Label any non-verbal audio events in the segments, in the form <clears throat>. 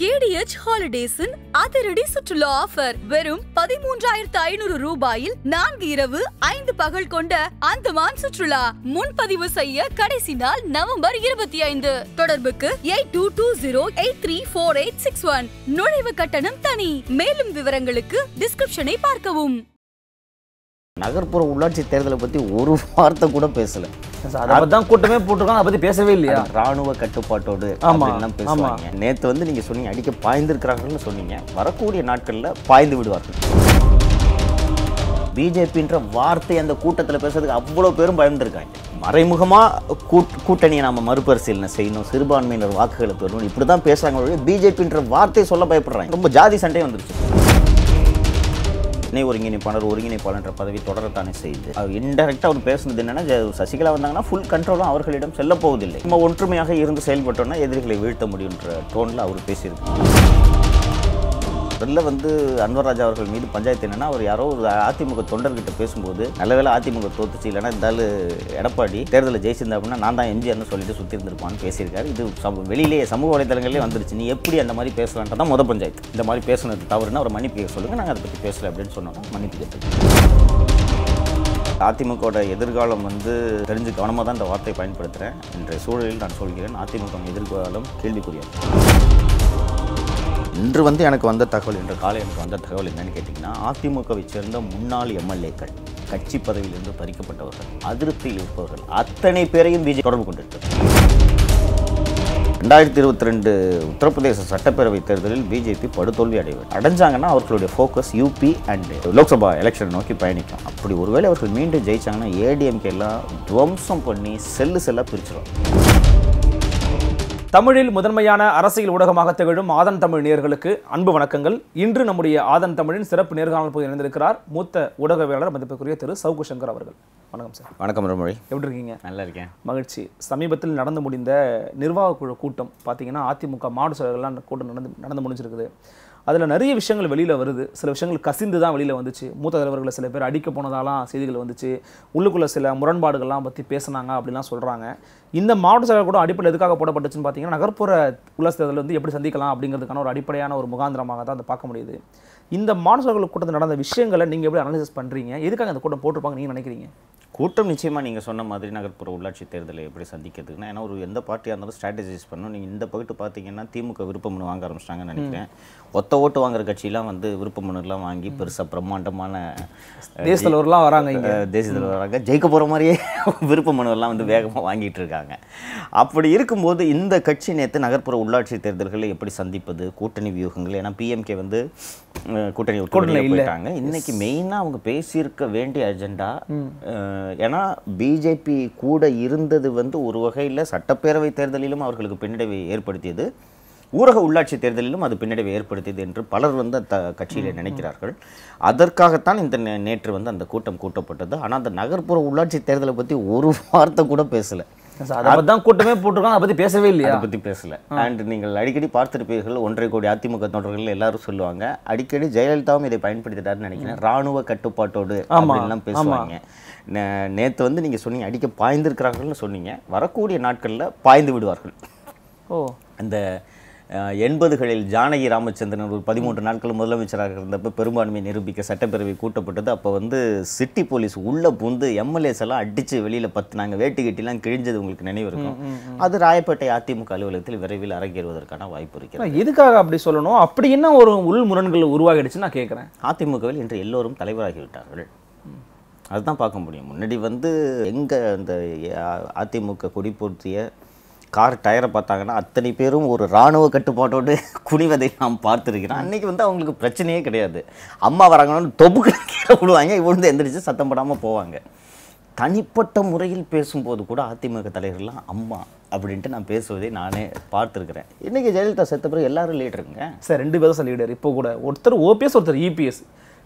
KDH ஹாலிடேஸின் அதிரடி சுற்றுலா offer வெறும் பதிமூன்றாயிரத்து ஐநூறு ரூபாயில் நான்கு இரவு ஐந்து பகல் கொண்ட அந்தமான் சுற்றுலா முன்பதிவு செய்ய கடைசி நாள் நவம்பர் இருபத்தி ஐந்து தொடர்புக்கு eight two two zero eight three four eight six one நுழைவு கட்டணம் தனி மேலும் விவரங்களுக்கு டிஸ்கிரிப்ஷனை பார்க்கவும் நகர்ப்புற உள்ளாட்சி தேர்தலை பற்றி ஒரு வார்த்தை கூட பேசலை தான் கூட்டமே போட்டிருக்கோம் அதை பற்றி பேசவே இல்லையா ராணுவ கட்டுப்பாட்டோடு அப்படின்லாம் பேசுவாங்க நேற்று வந்து நீங்கள் சொன்னீங்க அடிக்க பாய்ந்திருக்கிறாங்கன்னு சொன்னீங்க வரக்கூடிய நாட்களில் பாய்ந்து விடுவார்கள் பிஜேபின்ற வார்த்தை அந்த கூட்டத்தில் பேசுறதுக்கு அவ்வளோ பேரும் பயந்துருக்காங்க மறைமுகமாக கூட் கூட்டணியை நாம் மறுபரிசீலனை செய்யணும் சிறுபான்மையினர் வாக்குகளை பெறணும் இப்படி தான் பேசுகிறாங்க பிஜேபின்ற வார்த்தை சொல்ல பயப்படுறாங்க ரொம்ப ஜாதி சண்டே வந்துருச்சு இணை ஒருங்கிணைப்பாளர் ஒருங்கிணைப்பாளர்ன்ற பதவி தொடரத்தானே செய்து அவர் இன்டெரக்டாக அவர் பேசுனது என்னென்னா சசிகலா வந்தாங்கன்னா ஃபுல் கண்ட்ரோலும் அவர்களிடம் செல்ல போவதில்லை நம்ம ஒற்றுமையாக இருந்து செயல்பட்டோன்னா எதிரிகளை வீழ்த்த முடியுன்ற டோனில் அவர் பேசியிருக்கோம் முதல்ல வந்து அன்வர் ராஜா அவர்கள் மீது பஞ்சாயத்து என்னன்னா அவர் யாரோ ஒரு அதிமுக தொண்டர்கிட்ட பேசும்போது நல்லவேளை அதிமுக தோத்துச்சு இல்லைன்னா இருந்தாலும் எடப்பாடி தேர்தலில் ஜெயிச்சிருந்தா அப்படின்னா நான் தான் எம்ஜிஆர்னு சொல்லிட்டு சுற்றி இருந்திருப்பான்னு பேசியிருக்காரு இது வெளியிலேயே சமூக வலைதளங்களே வந்துருச்சு நீ எப்படி அந்த மாதிரி பேசலான்ட்டு தான் முத பஞ்சாயத்து இந்த மாதிரி பேசுனது தவறுனா அவர் மன்னிப்பு சொல்லுங்கள் நாங்கள் அதை பற்றி பேசல அப்படின்னு சொன்னோம்னா மன்னிப்பு கேட்டு அதிமுகவோட எதிர்காலம் வந்து தெரிஞ்சு கவனமாக தான் இந்த வார்த்தையை பயன்படுத்துகிறேன் என்ற சூழலில் நான் சொல்கிறேன் அதிமுக எதிர்காலம் கேள்விக்குரியாது இன்று வந்து எனக்கு வந்த தகவல் இன்று காலை எனக்கு வந்த தகவல் என்னன்னு கேட்டிங்கன்னா அதிமுகவை சேர்ந்த முன்னாள் எம்எல்ஏக்கள் கட்சி பதவியிலிருந்து பறிக்கப்பட்டவர்கள் அதிருப்தியில் இருப்பவர்கள் அத்தனை பேரையும் பிஜே தொடர்பு கொண்டிருக்கிறது ரெண்டாயிரத்தி இருபத்தி ரெண்டு உத்தரப்பிரதேச சட்டப்பேரவை தேர்தலில் பிஜேபி படுதோல்வி அடைவர் அடைஞ்சாங்கன்னா அவர்களுடைய ஃபோக்கஸ் யூபி அண்ட் லோக்சபா எலெக்ஷனை நோக்கி பயணிக்கும் அப்படி ஒருவேளை அவர்கள் மீண்டும் ஜெயிச்சாங்கன்னா ஏடிஎம்கே எல்லாம் துவம்சம் பண்ணி செல்லு செல்லாக பிரிச்சிடும் தமிழில் முதன்மையான அரசியல் ஊடகமாக திகழும் ஆதன் தமிழ் நேர்களுக்கு அன்பு வணக்கங்கள் இன்று நம்முடைய ஆதன் தமிழின் சிறப்பு நேர்காணல் பகுதியில் இணைந்திருக்கிறார் மூத்த ஊடகவியலாளர் மதிப்புக்குரிய திரு சவுகு சங்கர் அவர்கள் வணக்கம் சார் வணக்கம் ரமொழி எப்படி இருக்கீங்க நல்லா இருக்கேன் மகிழ்ச்சி சமீபத்தில் நடந்து முடிந்த நிர்வாக குழு கூட்டம் பார்த்தீங்கன்னா அதிமுக மாடு செயலர்கள்லாம் கூட்டம் நடந்து நடந்து முடிஞ்சிருக்குது அதில் நிறைய விஷயங்கள் வெளியில் வருது சில விஷயங்கள் கசிந்து தான் வெளியில் வந்துச்சு மூத்த தலைவர்களை சில பேர் அடிக்க போனதாலாம் செய்திகள் வந்துச்சு உள்ளுக்குள்ளே சில முரண்பாடுகள்லாம் பற்றி பேசினாங்க அப்படிலாம் சொல்கிறாங்க இந்த மாவட்ட செயலர் கூட அடிப்படையில் எதுக்காக போடப்பட்டுச்சுன்னு பார்த்தீங்கன்னா நகர்ப்புற உள்ளாட்சி தேர்தலில் வந்து எப்படி சந்திக்கலாம் அப்படிங்கிறதுக்கான ஒரு அடிப்படையான ஒரு முகாந்திரமாக தான் அதை பார்க்க முடியுது இந்த மாவட்ட செயலர்கள் கூட்டத்தில் நடந்த விஷயங்களை நீங்கள் எப்படி அனலைசஸ் பண்ணுறீங்க எதுக்காக அந்த கூட்டம் போட்டிருப்பாங்க நீங்கள் நினைக்கிறீங்க கூட்டம் நிச்சயமாக நீங்கள் சொன்ன மாதிரி நகர்ப்புற உள்ளாட்சி தேர்தலை எப்படி சந்திக்கிறதுக்குன்னா ஏன்னா ஒரு எந்த பார்ட்டியாக இருந்தாலும் ஸ்ட்ராட்டஜைஸ் பண்ணணும் நீங்கள் இந்த பக்கத்து பார்த்தீங்கன்னா திமுக மனு வாங்க ஆரம்பிச்சிட்டாங்கன்னு நினைக்கிறேன் ஒத்த ஓட்டு வாங்குற கட்சியெலாம் வந்து விருப்ப மனுலாம் வாங்கி பெருசாக பிரம்மாண்டமான தேச வராங்க தேசிய தலைவர் வராங்க ஜெயிக்க போகிற மாதிரியே <laughs> விருப்ப மனுவெல்லாம் வந்து வேகமாக வாங்கிட்டு இருக்காங்க அப்படி இருக்கும்போது இந்த கட்சி நேற்று நகர்ப்புற உள்ளாட்சி தேர்தல்களை எப்படி சந்திப்பது கூட்டணி வியூகங்கள் ஏன்னா பிஎம்கே வந்து கூட்டணி கூட்டணி போயிட்டாங்க இன்னைக்கு மெயினாக அவங்க பேசியிருக்க வேண்டிய அஜெண்டா ஏன்னா பிஜேபி கூட இருந்தது வந்து ஒரு வகையில் சட்டப்பேரவை தேர்தலிலும் அவர்களுக்கு பின்னடைவை ஏற்படுத்தியது ஊரக உள்ளாட்சி தேர்தலிலும் அது பின்னடைவை ஏற்படுத்தியது என்று பலர் வந்து அந்த கட்சியில் நினைக்கிறார்கள் அதற்காகத்தான் இந்த நேற்று வந்து அந்த கூட்டம் கூட்டப்பட்டது ஆனால் அந்த நகர்ப்புற உள்ளாட்சி தேர்தலை பற்றி ஒரு வார்த்தை கூட பேசலை அதான் கூட்டமே போட்டிருக்காங்க அதை பத்தி பேசவே இல்லையா அதை பத்தி பேசல அண்ட் நீங்கள் அடிக்கடி பார்த்திருப்பீர்கள் ஒன்றரை கோடி அதிமுக தொண்டர்கள் எல்லாரும் சொல்லுவாங்க அடிக்கடி ஜெயலலிதாவும் இதை பயன்படுத்திட்டாருன்னு நினைக்கிறேன் ராணுவ கட்டுப்பாட்டோடு அப்படின்லாம் பேசுவாங்க நேற்று வந்து நீங்க சொன்னீங்க அடிக்க பாய்ந்திருக்கிறார்கள்னு சொன்னீங்க வரக்கூடிய நாட்களில் பாய்ந்து விடுவார்கள் ஓ அந்த எண்பதுகளில் ஜானகி ராமச்சந்திரன் ஒரு பதிமூன்று நாட்கள் முதலமைச்சராக இருந்தப்போ பெரும்பான்மையை நிரூபிக்க சட்டப்பேரவை கூட்டப்பட்டது அப்போ வந்து சிட்டி போலீஸ் உள்ளே பூந்து எம்எல்ஏஸ் எல்லாம் அடித்து வெளியில் பத்து நாங்கள் வேட்டு கட்டிலாம் கிழிஞ்சது உங்களுக்கு நினைவு இருக்கும் அது ராயப்பேட்டை அதிமுக அலுவலகத்தில் விரைவில் அரங்கேறுவதற்கான வாய்ப்பு இருக்கிறது எதுக்காக அப்படி சொல்லணும் அப்படி என்ன ஒரு உள் முரண்கள் உருவாகிடுச்சு நான் கேட்குறேன் அதிமுகவில் இன்று எல்லோரும் தலைவராகிவிட்டார்கள் அதுதான் பார்க்க முடியும் முன்னாடி வந்து எங்கே அந்த அதிமுக கொடி பொருத்திய கார் டயரை பார்த்தாங்கன்னா அத்தனை பேரும் ஒரு இராணுவ கட்டுப்பாட்டோடு <laughs> குனிவதை நாம் பார்த்துருக்கிறோம் அன்றைக்கி வந்து அவங்களுக்கு பிரச்சனையே கிடையாது அம்மா வராங்கன்னு தொப்புக்கு <laughs> கீழே விடுவாங்க இவ்வளோ எந்திரிச்சு சத்தம் போடாமல் போவாங்க தனிப்பட்ட முறையில் பேசும்போது கூட அதிமுக தலைவர்கள்லாம் அம்மா அப்படின்ட்டு நான் பேசுவதை நானே பார்த்துருக்குறேன் இன்றைக்கி ஜெயலலிதா செத்த பிறகு எல்லோரும் லீடருங்க சார் ரெண்டு பேரும் சார் லீடர் இப்போ கூட ஒருத்தர் ஓபிஎஸ் ஒருத்தர் இபிஎஸ்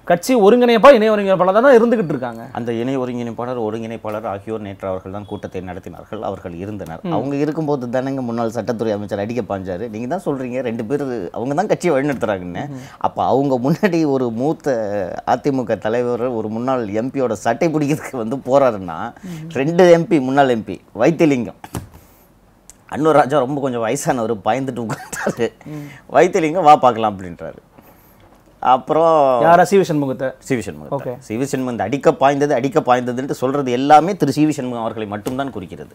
கட்சி ஒருங்கிணைப்பாக இணை ஒருங்கிணைப்பாளர் தான் இருந்துகிட்டு இருக்காங்க அந்த இணை ஒருங்கிணைப்பாளர் ஒருங்கிணைப்பாளர் ஆகியோர் நேற்று அவர்கள் தான் கூட்டத்தை நடத்தினார்கள் அவர்கள் இருந்தனர் அவங்க இருக்கும்போது தானேங்க முன்னாள் சட்டத்துறை அமைச்சர் அடிக்க பாஞ்சாரு நீங்கள் தான் சொல்கிறீங்க ரெண்டு பேர் அவங்க தான் கட்சியை வழிநடத்துறாங்கன்னு அப்போ அவங்க முன்னாடி ஒரு மூத்த அதிமுக தலைவர் ஒரு முன்னாள் எம்பியோட சட்டை பிடிக்கிறதுக்கு வந்து போகிறாருன்னா ரெண்டு எம்பி முன்னாள் எம்பி வைத்தியலிங்கம் அன்னூர் ராஜா ரொம்ப கொஞ்சம் வயசானவர் பயந்துட்டு உட்காந்துட்டாரு வைத்தியலிங்கம் வா பார்க்கலாம் அப்படின்றாரு அப்புறம் யாரா சிவி சண்முகத்தை சிவி சண்முகத்தை அடிக்க பாய்ந்தது அடிக்க பாய்ந்ததுன்ட்டு சொல்கிறது எல்லாமே திரு சிவி சண்முகம் அவர்களை மட்டும்தான் குறிக்கிறது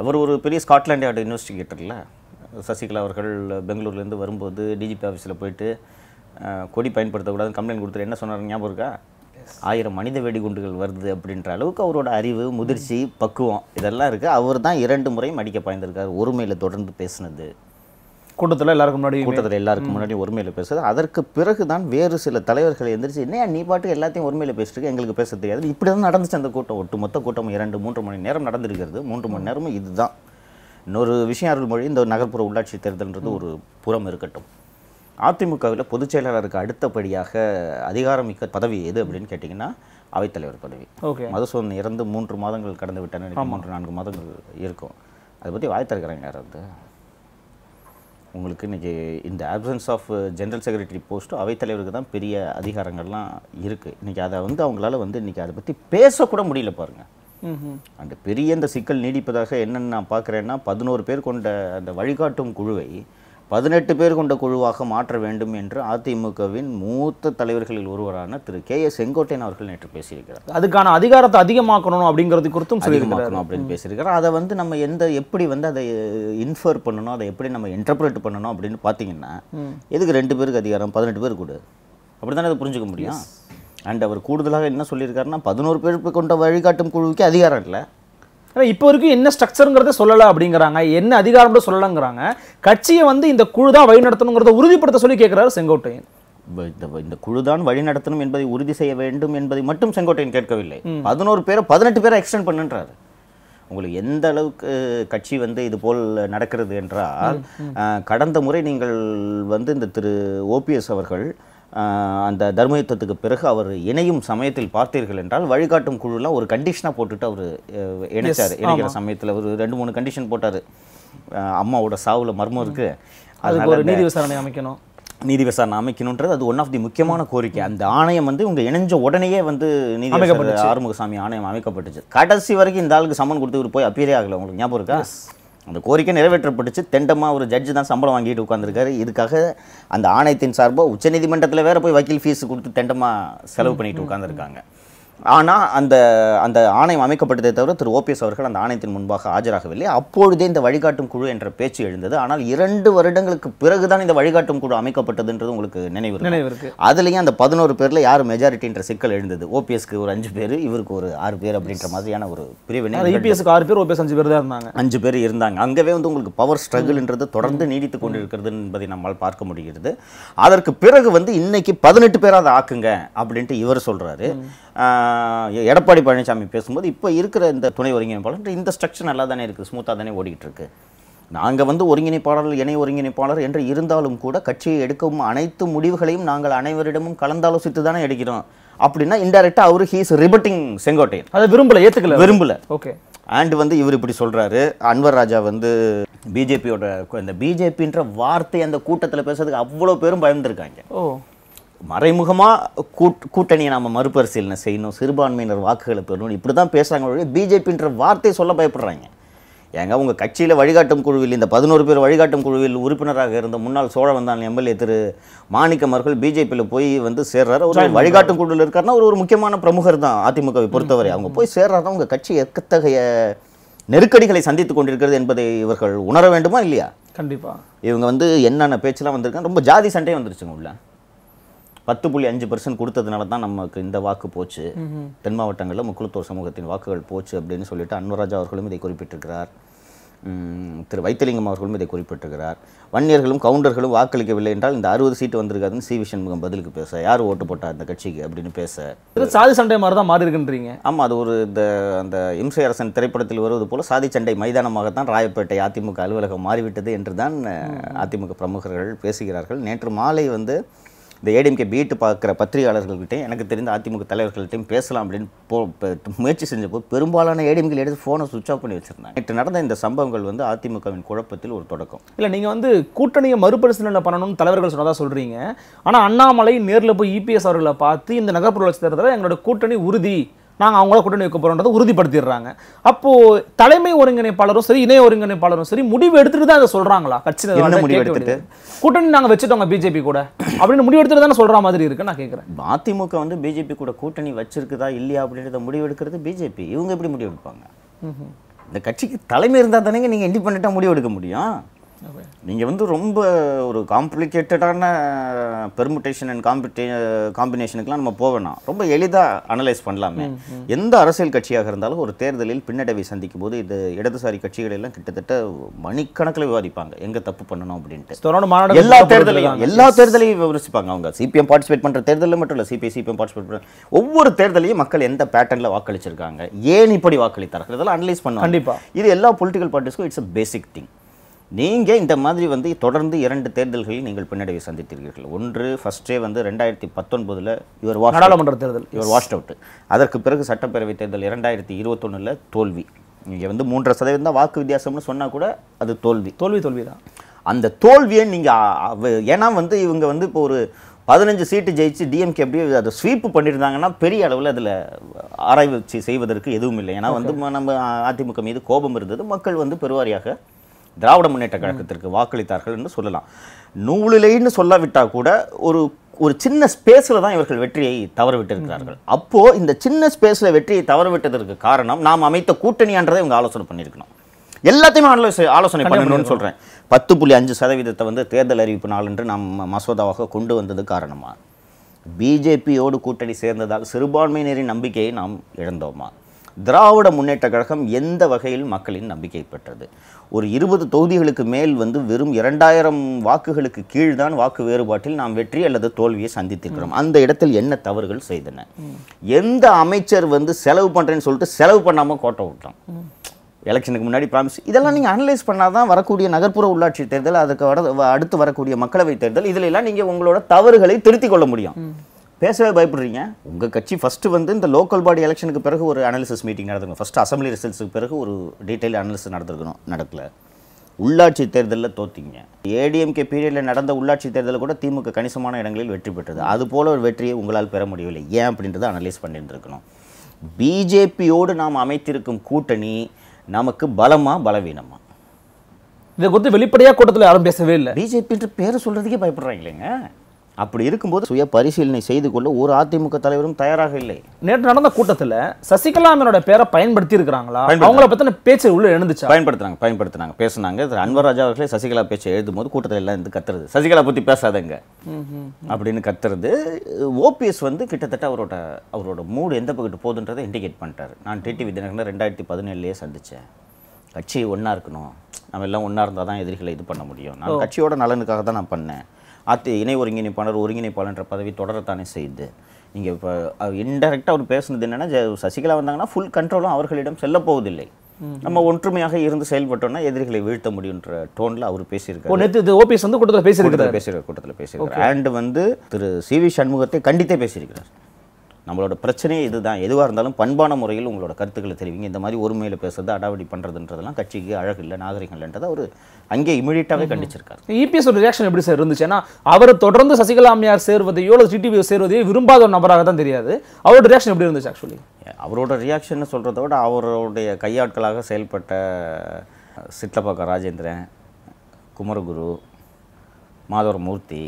அவர் ஒரு பெரிய ஸ்காட்லாண்ட் யார்டு இன்வெஸ்டிகேட்டரில் சசிகலா அவர்கள் பெங்களூர்லேருந்து வரும்போது டிஜிபி ஆஃபீஸில் போயிட்டு கொடி பயன்படுத்தக்கூடாது கம்ப்ளைண்ட் கொடுத்துட்டு என்ன சொன்னார் ஞாபகம் இருக்கா ஆயிரம் மனித வெடிகுண்டுகள் வருது அப்படின்ற அளவுக்கு அவரோட அறிவு முதிர்ச்சி பக்குவம் இதெல்லாம் இருக்குது அவர் தான் இரண்டு முறையும் அடிக்க பாய்ந்திருக்கார் ஒருமையில் தொடர்ந்து பேசினது கூட்டத்தில் எல்லாருக்கும் முன்னாடி கூட்டத்தில் எல்லாருக்கும் முன்னாடி ஒருமையில் பேசுது அதற்கு பிறகு தான் வேறு சில தலைவர்கள் எந்திரிச்சு என்னையா நீ பாட்டு எல்லாத்தையும் ஒருமையில் பேசிட்டு எங்களுக்கு பேச தெரியாது இப்படி தான் நடந்துச்சு அந்த கூட்டம் ஒட்டு மொத்த கூட்டம் இரண்டு மூன்று மணி நேரம் நடந்திருக்கிறது மூன்று மணி நேரமும் இதுதான் இன்னொரு விஷயம் அருள்மொழி இந்த நகர்ப்புற உள்ளாட்சி தேர்தல்ன்றது ஒரு புறம் இருக்கட்டும் அதிமுகவில் பொதுச் செயலாளருக்கு அடுத்தபடியாக அதிகாரமிக்க பதவி எது அப்படின்னு கேட்டிங்கன்னா அவைத்தலைவர் பதவி ஓகே மதுசூன் இறந்து மூன்று மாதங்கள் கடந்து விட்டன மூன்று நான்கு மாதங்கள் இருக்கும் அதை பற்றி வாய்த்திருக்கிறாங்க யாராவது உங்களுக்கு இன்றைக்கி இந்த options of general secretary post அவைத்தலைவருக்கு தான் பெரிய அதிகாரங்கள்லாம் இருக்குது இன்றைக்கி அதை வந்து அவங்களால வந்து இன்றைக்கி அதை பற்றி பேசக்கூட முடியல பாருங்கள் அந்த பெரிய இந்த சிக்கல் நீடிப்பதாக என்னென்னு நான் பார்க்குறேன்னா பதினோரு பேர் கொண்ட அந்த வழிகாட்டும் குழுவை பதினெட்டு பேர் கொண்ட குழுவாக மாற்ற வேண்டும் என்று அதிமுகவின் மூத்த தலைவர்களில் ஒருவரான திரு கே ஏ செங்கோட்டையன் அவர்கள் நேற்று பேசியிருக்கிறார் அதுக்கான அதிகாரத்தை அதிகமாக்கணும் அப்படிங்கிறது குறித்தும் அதிகமாக்கணும் அப்படின்னு பேசியிருக்கிறார் அதை வந்து நம்ம எந்த எப்படி வந்து அதை இன்ஃபர் பண்ணணும் அதை எப்படி நம்ம இன்டர்பிரேட் பண்ணணும் அப்படின்னு பார்த்தீங்கன்னா எதுக்கு ரெண்டு பேருக்கு அதிகாரம் பதினெட்டு பேர் கூடு அப்படி தானே அதை புரிஞ்சுக்க முடியும் அண்ட் அவர் கூடுதலாக என்ன சொல்லியிருக்காருன்னா பதினோரு பேர் கொண்ட வழிகாட்டும் குழுவுக்கு அதிகாரம் இல்லை ஆனால் இப்போ வரைக்கும் என்ன ஸ்ட்ரக்சருங்கிறத சொல்லலை அப்படிங்கிறாங்க என்ன அதிகாரம்னு சொல்லலைங்கிறாங்க கட்சியை வந்து இந்த குழு தான் வழிநடத்தணுங்கிறத உறுதிப்படுத்த சொல்லி கேட்குறாரு செங்கோட்டையன் இந்த குழுதான் வழி நடத்தணும் என்பதை உறுதி செய்ய வேண்டும் என்பதை மட்டும் செங்கோட்டையன் கேட்கவில்லை பதினோரு பேரை பதினெட்டு பேரை எக்ஸ்டெண்ட் பண்ணுன்றாரு உங்களுக்கு எந்த அளவுக்கு கட்சி வந்து இது போல் நடக்கிறது என்றால் கடந்த முறை நீங்கள் வந்து இந்த திரு ஓபிஎஸ் அவர்கள் அந்த தர்மயுத்தத்துக்கு பிறகு அவர் இணையும் சமயத்தில் பார்த்தீர்கள் என்றால் வழிகாட்டும் குழுலாம் ஒரு கண்டிஷனாக போட்டுட்டு அவர் இணைச்சார் இணைக்கிற சமயத்தில் ஒரு ரெண்டு மூணு கண்டிஷன் போட்டார் அம்மாவோட சாவில் மர்மம் இருக்குது அதுக்கு ஒரு நீதி விசாரணை அமைக்கணும் நீதி விசாரணை அமைக்கணுன்றது அது ஒன் ஆஃப் தி முக்கியமான கோரிக்கை அந்த ஆணையம் வந்து இவங்க இணைஞ்ச உடனேயே வந்து நீதி ஆறுமுகசாமி ஆணையம் அமைக்கப்பட்டுச்சு கடைசி வரைக்கும் இந்த ஆளுக்கு சம்மன் கொடுத்து போய் அப்பீரே ஆகலை உங்களுக்கு ஞாபகம் இருக்கா அந்த கோரிக்கை நிறைவேற்றப்பட்டுச்சு தெண்டமாக ஒரு ஜட்ஜு தான் சம்பளம் வாங்கிட்டு உட்காந்துருக்காரு இதுக்காக அந்த ஆணையத்தின் சார்பாக உச்சநீதிமன்றத்தில் வேறு போய் வக்கீல் ஃபீஸ் கொடுத்து தெண்டமாக செலவு பண்ணிட்டு உட்காந்துருக்காங்க ஆனால் அந்த அந்த ஆணையம் அமைக்கப்பட்டதை தவிர திரு ஓபிஎஸ் அவர்கள் அந்த ஆணையத்தின் முன்பாக ஆஜராகவில்லை அப்பொழுதே இந்த வழிகாட்டும் குழு என்ற பேச்சு எழுந்தது ஆனால் இரண்டு வருடங்களுக்கு பிறகுதான் இந்த வழிகாட்டும் குழு அமைக்கப்பட்டதுன்றது உங்களுக்கு நினைவு நினைவு அதுலேயும் அந்த பதினோரு பேரில் யார் மெஜாரிட்டின்ற சிக்கல் எழுந்தது ஓபிஎஸ்க்கு ஒரு அஞ்சு பேர் இவருக்கு ஒரு ஆறு பேர் அப்படின்ற மாதிரியான ஒரு பிரிவினை இபிஎஸ்க்கு e ஆறு பேர் ஓபிஎஸ் அஞ்சு பேர் தான் இருந்தாங்க அஞ்சு பேர் இருந்தாங்க அங்கவே வந்து உங்களுக்கு பவர் ஸ்ட்ரகிள்ன்றது தொடர்ந்து நீடித்து கொண்டிருக்கிறது என்பதை நம்மால் பார்க்க முடிகிறது அதற்கு பிறகு வந்து இன்னைக்கு பதினெட்டு பேராக ஆக்குங்க அப்படின்ட்டு இவர் சொல்கிறாரு எடப்பாடி பழனிசாமி பேசும்போது இப்போ இருக்கிற இந்த துணை ஒருங்கிணைப்பாளர் இந்த ஸ்ட்ரக்சர் நல்லா தானே இருக்குது ஸ்மூத்தாக தானே ஓடிக்கிட்டு இருக்கு நாங்கள் வந்து ஒருங்கிணைப்பாளர் இணை ஒருங்கிணைப்பாளர் என்று இருந்தாலும் கூட கட்சியை எடுக்கும் அனைத்து முடிவுகளையும் நாங்கள் அனைவரிடமும் கலந்தாலோசித்து தானே எடுக்கிறோம் அப்படின்னா இன்டெரக்டாக அவர் ஹீஸ் ரிபட்டிங் செங்கோட்டையன் அதை விரும்பல ஏற்றுக்கல விரும்பல ஓகே அண்ட் வந்து இவர் இப்படி சொல்கிறாரு அன்வர் ராஜா வந்து பிஜேபியோட இந்த பிஜேபின்ற வார்த்தை அந்த கூட்டத்தில் பேசுறதுக்கு அவ்வளோ பேரும் பயந்துருக்காங்க ஓ மறைமுகமாக கூட் கூட்டணியை நாம் மறுபரிசீலனை செய்யணும் சிறுபான்மையினர் வாக்குகளை பெறணும் இப்படி தான் பேசுகிறாங்க பிஜேபின்ற வார்த்தை சொல்ல பயப்படுறாங்க ஏங்க உங்கள் கட்சியில் வழிகாட்டும் குழுவில் இந்த பதினோரு பேர் வழிகாட்டும் குழுவில் உறுப்பினராக இருந்த முன்னாள் சோழவந்தான் எம்எல்ஏ திரு மாணிக்கம் அவர்கள் பிஜேபியில் போய் வந்து சேர்றாரு ஒரு வழிகாட்டும் குழுவில் இருக்காருன்னா ஒரு ஒரு முக்கியமான பிரமுகர் தான் அதிமுகவை பொறுத்தவரை அவங்க போய் சேர்றாருன்னா உங்கள் கட்சி எத்தகைய நெருக்கடிகளை சந்தித்து கொண்டிருக்கிறது என்பதை இவர்கள் உணர வேண்டுமா இல்லையா கண்டிப்பாக இவங்க வந்து என்னென்ன பேச்செல்லாம் வந்திருக்காங்க ரொம்ப ஜாதி சண்டையும் வந்துருச்சுங்க உள்ள பத்து புள்ளி அஞ்சு பர்சன்ட் கொடுத்ததுனால தான் நமக்கு இந்த வாக்கு போச்சு தென் மாவட்டங்களில் முக்குளத்தோர் சமூகத்தின் வாக்குகள் போச்சு அப்படின்னு சொல்லிட்டு அன்வராஜா அவர்களும் இதை குறிப்பிட்டிருக்கிறார் திரு வைத்தலிங்கம் அவர்களும் இதை குறிப்பிட்டிருக்கிறார் வன்னியர்களும் கவுண்டர்களும் வாக்களிக்கவில்லை என்றால் இந்த அறுபது சீட்டு வந்திருக்காதுன்னு சி விஷன்முகம் பதிலுக்கு பேச யார் ஓட்டு போட்டார் இந்த கட்சிக்கு அப்படின்னு பேச சாதி சண்டை மாதிரி தான் மாறி இருக்குன்றீங்க ஆமாம் அது ஒரு இந்த அந்த இம்சை அரசன் திரைப்படத்தில் வருவது போல் சாதி சண்டை மைதானமாகத்தான் ராயப்பேட்டை அதிமுக அலுவலகம் மாறிவிட்டது என்று தான் அதிமுக பிரமுகர்கள் பேசுகிறார்கள் நேற்று மாலை வந்து இந்த ஏடிஎம்கே பீட்டு e பார்க்குற பத்திரிகையாளர்கள்கிட்டையும் எனக்கு தெரிந்த அதிமுக தலைவர்கள்ட்டையும் பேசலாம் அப்படின்னு போ முயற்சி செஞ்சபோது பெரும்பாலான ஏடிஎம்கள் எடுத்து ஃபோனை சுவிச் ஆஃப் பண்ணி வச்சுருந்தேன் நேற்று நடந்த இந்த சம்பவங்கள் வந்து அதிமுகவின் குழப்பத்தில் ஒரு தொடக்கம் இல்லை நீங்கள் வந்து கூட்டணியை மறுபரிசீலனை பண்ணணும்னு தலைவர்கள் சொன்னதாக சொல்கிறீங்க ஆனால் அண்ணாமலை நேரில் போய் இபிஎஸ் e அவர்களை பார்த்து இந்த நகர்ப்புற வச்சு தேர்தலில் எங்களோட கூட்டணி உறுதி நாங்கள் அவங்கள கூட்டணி வைக்க போகிறோன்றதை உறுதிப்படுத்திடுறாங்க அப்போது தலைமை ஒருங்கிணைப்பாளரும் சரி இணை ஒருங்கிணைப்பாளரும் சரி முடிவு எடுத்துட்டு தான் அதை சொல்கிறாங்களா கட்சி முடிவு எடுத்துட்டு கூட்டணி நாங்கள் வச்சுட்டோங்க பிஜேபி கூட அப்படின்னு முடிவு எடுத்துட்டு தானே சொல்கிற மாதிரி இருக்கு நான் கேட்குறேன் அதிமுக வந்து பிஜேபி கூட கூட்டணி வச்சிருக்குதா இல்லையா அப்படின்றத முடிவு எடுக்கிறது பிஜேபி இவங்க எப்படி முடிவு எடுப்பாங்க இந்த கட்சிக்கு தலைமை இருந்தால் தானேங்க நீங்கள் இண்டிபெண்ட்டாக முடிவு எடுக்க முடியும் நீங்கள் வந்து ரொம்ப ஒரு காம்ப்ளிகேட்டடான பெர்முட்டேஷன் அண்ட் காம்பிடே காம்பினேஷனுக்குலாம் நம்ம போவேணாம் ரொம்ப எளிதாக அனலைஸ் பண்ணலாமே எந்த அரசியல் கட்சியாக இருந்தாலும் ஒரு தேர்தலில் பின்னடைவை சந்திக்கும் போது இது இடதுசாரி கட்சிகளெல்லாம் கிட்டத்தட்ட மணிக்கணக்கில் விவாதிப்பாங்க எங்கே தப்பு பண்ணணும் அப்படின்ட்டு எல்லா தேர்தலையும் எல்லா தேர்தலையும் விமர்சிப்பாங்க அவங்க சிபிஎம் பார்ட்டிசிபேட் பண்ணுற தேர்தலில் மட்டும் இல்லை சிபிஐ சிபிஎம் பார்ட்டிசிபேட் பண்ணுற ஒவ்வொரு தேர்தலையும் மக்கள் எந்த பேட்டர்னில் வாக்களிச்சிருக்காங்க ஏன் இப்படி வாக்களித்தார்கள் இதெல்லாம் அனலைஸ் பண்ணுவாங்க கண்டிப்பாக இது எல்லா பொலிட்டிக்கல் பார்ட்டிஸ்க்கும் இட்ஸ் அ பேசிக் திங் நீங்கள் இந்த மாதிரி வந்து தொடர்ந்து இரண்டு தேர்தல்களில் நீங்கள் பின்னடைவை சந்தித்திருக்கீர்கள் ஒன்று ஃபஸ்ட்டே வந்து ரெண்டாயிரத்தி பத்தொன்பதில் இவர் நாடாளுமன்ற தேர்தல் இவர் வாஷ்ட் அவுட்டு அதற்கு பிறகு சட்டப்பேரவை தேர்தல் இரண்டாயிரத்தி இருபத்தொன்னில் தோல்வி நீங்கள் வந்து மூன்றரை சதவீதம் தான் வாக்கு வித்தியாசம்னு சொன்னால் கூட அது தோல்வி தோல்வி தோல்வி தான் அந்த தோல்வியை நீங்கள் ஏன்னா வந்து இவங்க வந்து இப்போ ஒரு பதினஞ்சு சீட்டு ஜெயிச்சு டிஎம்கே அப்படியே அதை ஸ்வீப் பண்ணியிருந்தாங்கன்னா பெரிய அளவில் அதில் ஆராய்ச்சி செய்வதற்கு எதுவும் இல்லை ஏன்னா வந்து நம்ம அதிமுக மீது கோபம் இருந்தது மக்கள் வந்து பெருவாரியாக திராவிட முன்னேற்ற கழகத்திற்கு வாக்களித்தார்கள் என்று சொல்லலாம் நூலிலேன்னு சொல்லாவிட்டால் கூட ஒரு ஒரு சின்ன ஸ்பேஸில் தான் இவர்கள் வெற்றியை தவறவிட்டிருக்கிறார்கள் அப்போது இந்த சின்ன ஸ்பேஸில் வெற்றியை தவறவிட்டதற்கு காரணம் நாம் அமைத்த என்றதை இவங்க ஆலோசனை பண்ணியிருக்கணும் எல்லாத்தையுமே ஆலோசனை ஆலோசனை பண்ணணும்னு சொல்கிறேன் பத்து புள்ளி அஞ்சு சதவீதத்தை வந்து தேர்தல் அறிவிப்பு நாள் என்று நாம் மசோதாவாக கொண்டு வந்தது காரணமாக பிஜேபியோடு கூட்டணி சேர்ந்ததால் சிறுபான்மையினரின் நம்பிக்கையை நாம் இழந்தோமா திராவிட முன்னேற்ற கழகம் எந்த வகையில் மக்களின் நம்பிக்கை பெற்றது ஒரு இருபது தொகுதிகளுக்கு மேல் வந்து வெறும் இரண்டாயிரம் வாக்குகளுக்கு கீழ் தான் வாக்கு வேறுபாட்டில் நாம் வெற்றி அல்லது தோல்வியை சந்தித்திருக்கிறோம் அந்த இடத்தில் என்ன தவறுகள் செய்தன எந்த அமைச்சர் வந்து செலவு பண்ணுறேன்னு சொல்லிட்டு செலவு பண்ணாமல் கோட்டை விட்டோம் எலெக்ஷனுக்கு முன்னாடி ப்ராமிஸ் இதெல்லாம் நீங்கள் அனலைஸ் பண்ணால் தான் வரக்கூடிய நகர்ப்புற உள்ளாட்சி தேர்தல் அதுக்கு அடுத்து வரக்கூடிய மக்களவை தேர்தல் இதில் எல்லாம் நீங்கள் உங்களோட தவறுகளை திருத்திக் கொள்ள முடியும் பேசவே பயப்படுறீங்க உங்கள் கட்சி ஃபஸ்ட்டு வந்து இந்த லோக்கல் பாடி எலெக்ஷனுக்கு பிறகு ஒரு அனாலிசிஸ் மீட்டிங் நடந்துக்கணும் ஃபஸ்ட்டு அசம்பிளி ரிசல்ட்ஸுக்கு பிறகு ஒரு டீட்டெயில் அனாலிசிஸ் நடந்திருக்கணும் நடக்கல உள்ளாட்சி தேர்தலில் தோத்திங்க ஏடிஎம்கே பீரியடில் நடந்த உள்ளாட்சி தேர்தலில் கூட திமுக கணிசமான இடங்களில் வெற்றி பெற்றது அது போல் ஒரு வெற்றியை உங்களால் பெற முடியவில்லை ஏன் அப்படின்றத அனலைஸ் பண்ணியிருந்துருக்கணும் பிஜேபியோடு நாம் அமைத்திருக்கும் கூட்டணி நமக்கு பலமாக பலவீனமா இதை குறித்து வெளிப்படையாக கூட்டத்தில் யாரும் பேசவே இல்லை பிஜேபின்ற பேரை சொல்கிறதுக்கே பயப்படுறாங்க இல்லைங்க அப்படி இருக்கும்போது சுய பரிசீலனை செய்து கொள்ள ஒரு அதிமுக தலைவரும் தயாராக இல்லை நேற்று நடந்த கூட்டத்தில் சசிகலாமனோட பேரை பயன்படுத்தி இருக்கிறாங்களா அவங்கள பத்தின பேச்சு உள்ள எழுந்துச்சு பயன்படுத்துறாங்க பயன்படுத்துறாங்க பேசுனாங்க அன்வர் ராஜா அவர்களே சசிகலா பேச்சு எழுதும் போது கூட்டத்தில் எல்லாம் இருந்து கத்துறது சசிகலா பத்தி பேசாதங்க அப்படின்னு கத்துறது ஓபிஎஸ் வந்து கிட்டத்தட்ட அவரோட அவரோட மூடு எந்த பக்கத்து போதுன்றதை இண்டிகேட் பண்ணிட்டாரு நான் டிடி தினகரன் ரெண்டாயிரத்தி பதினேழுலேயே சந்திச்சேன் கட்சி ஒன்றா இருக்கணும் நம்ம எல்லாம் ஒன்றா இருந்தால் தான் எதிரிகளை இது பண்ண முடியும் நான் கட்சியோட நலனுக்காக தான் நான் பண்ணேன் அத்து இணை ஒருங்கிணைப்பாளர் ஒருங்கிணைப்பாளர்ன்ற பதவி தொடரத்தானே செய்து நீங்கள் இப்போ இன்டெரக்டாக அவர் பேசுனது என்னென்னா சசிகலா வந்தாங்கன்னா ஃபுல் கண்ட்ரோலும் அவர்களிடம் செல்ல போவதில்லை நம்ம ஒற்றுமையாக இருந்து செயல்பட்டோம்னா எதிரிகளை வீழ்த்த முடியுன்ற டோனில் அவர் பேசியிருக்காரு நேற்று ஓபிஎஸ் வந்து கூட்டத்தில் பேசியிருக்காரு பேசியிருக்க கூட்டத்தில் பேசியிருக்காரு அண்ட் வந்து திரு சி வி சண்முகத்தை கண்டித்தே பேசியிருக்கிறார் நம்மளோட பிரச்சனையே இதுதான் எதுவாக இருந்தாலும் பண்பான முறையில் உங்களோட கருத்துக்களை தெரிவிங்க இந்த மாதிரி ஒருமையில் பேசுறது அடாவடி பண்ணுறதுன்றதெல்லாம் கட்சிக்கு அழகு இல்லை நாகரிகம் இல்லைன்றத அவர் அங்கே இமிடியட்டாகவே கண்டிச்சிருக்காரு இபிஎஸ் e ஒரு ரியாக்ஷன் எப்படி சார் இருந்துச்சு ஏன்னா அவர் தொடர்ந்து சசிகலா சேர்வதையோ அல்லது டிடிவி சேர்வதையோ விரும்பாத ஒரு நபராக தான் தெரியாது அவரோட ரியாக்ஷன் எப்படி இருந்துச்சு ஆக்சுவலி அவரோட ரியாக்ஷன் சொல்கிறத விட அவருடைய கையாட்களாக செயல்பட்ட சித்தப்பாக்க ராஜேந்திரன் குமரகுரு மாதவர் மூர்த்தி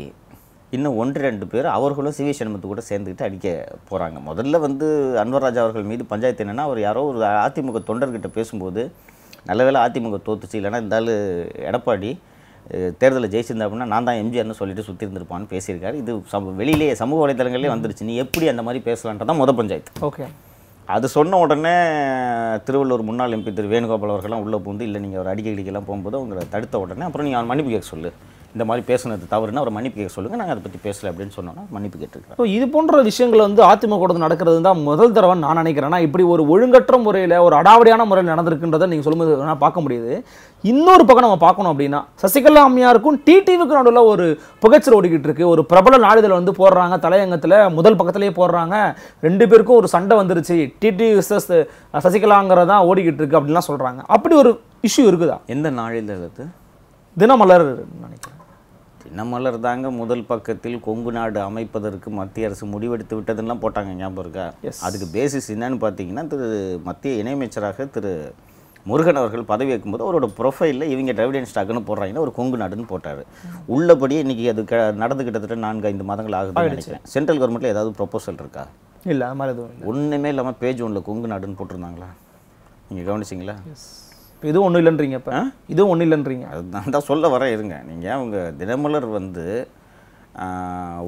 இன்னும் ஒன்று ரெண்டு பேர் அவர்களும் சிவி சண்முகத்து கூட சேர்ந்துக்கிட்டு அடிக்க போகிறாங்க முதல்ல வந்து அன்வர் ராஜா அவர்கள் மீது பஞ்சாயத்து என்னென்னா அவர் யாரோ ஒரு அதிமுக தொண்டர்கிட்ட பேசும்போது நல்ல வேலை அதிமுக தோத்துச்சு இல்லைன்னா இருந்தாலும் எடப்பாடி தேர்தலில் ஜெயிச்சிருந்தா அப்படின்னா நான் தான் எம்ஜிஆர்னு சொல்லிட்டு சுற்றி இருந்திருப்பான்னு பேசியிருக்காரு இது சம வெளியிலேயே சமூக வலைதளங்களே வந்துருச்சு நீ எப்படி அந்த மாதிரி பேசலான்றதான் முத பஞ்சாயத்து ஓகே அது சொன்ன உடனே திருவள்ளூர் முன்னாள் எம்பி திரு வேணுகோபால் அவர்கள்லாம் உள்ளே பூந்து இல்லை நீங்கள் ஒரு அடிக்கடிக்கெல்லாம் போகும்போது உங்களை தடுத்த உடனே அப்புறம் நீங்கள் அவன் மன்னிப்பு கேட்க சொல்லு இந்த மாதிரி பேசுனது தவறுனா அவர் மன்னிப்பு கேட்க சொல்லுங்கள் நாங்கள் அதை பற்றி பேசலை அப்படின்னு சொன்னோன்னா மன்னிப்பு கேட்டுருக்கோம் இது போன்ற விஷயங்கள் வந்து அதிமுக நடக்கிறது தான் முதல் தடவை நான் நினைக்கிறேன்னா இப்படி ஒரு ஒழுங்கற்ற முறையில் ஒரு அடாவடியான முறையில் நடந்திருக்குன்றதை நீங்கள் சொல்லும்போது பார்க்க முடியுது இன்னொரு பக்கம் நம்ம பார்க்கணும் அப்படின்னா சசிகலா அம்மையாருக்கும் டிடிவிக்கு நடுவில் ஒரு புகைச்சல் ஓடிக்கிட்டு இருக்கு ஒரு பிரபல நாளிதழ் வந்து போடுறாங்க தலையங்கத்தில் முதல் பக்கத்துலேயே போடுறாங்க ரெண்டு பேருக்கும் ஒரு சண்டை வந்துருச்சு டிடி விசஸ் சசிகலாங்கிறதா ஓடிக்கிட்டு இருக்கு அப்படின்லாம் சொல்கிறாங்க அப்படி ஒரு இஷ்யூ இருக்குதா எந்த நாளிதழ் தினமலர் நினைக்கிறேன் மலர் தாங்க முதல் பக்கத்தில் கொங்கு நாடு அமைப்பதற்கு மத்திய அரசு முடிவெடுத்து விட்டதுலாம் போட்டாங்க ஞாபகம் இருக்கா அதுக்கு பேசிஸ் என்னன்னு பார்த்தீங்கன்னா திரு மத்திய இணையமைச்சராக திரு முருகன் அவர்கள் பதவி வைக்கும்போது அவரோட ப்ரொஃபைலில் இவங்க டிரைவிடன் ஸ்டாக்னு போடுறாங்கன்னா ஒரு கொங்கு நாடுன்னு போட்டார் உள்ளபடி இன்றைக்கி அது க நடந்து கிட்டத்தட்ட நான்கு ஐந்து மாதங்கள் ஆகுதுன்னு நினைக்கிறேன் சென்ட்ரல் கவர்மெண்ட்டில் ஏதாவது ப்ரொப்போசல் இருக்கா இல்லை ஒன்றுமே இல்லாமல் பேஜ் ஒன்றில் கொங்கு நாடுன்னு போட்டிருந்தாங்களா நீங்கள் கவனிச்சிங்களா இப்போ இதுவும் ஒன்றும் இல்லைன்றீங்க இப்போ இதுவும் ஒன்றும் இல்லைன்றீங்க அது நான் தான் சொல்ல வர இருங்க நீங்கள் அவங்க தினமலர் வந்து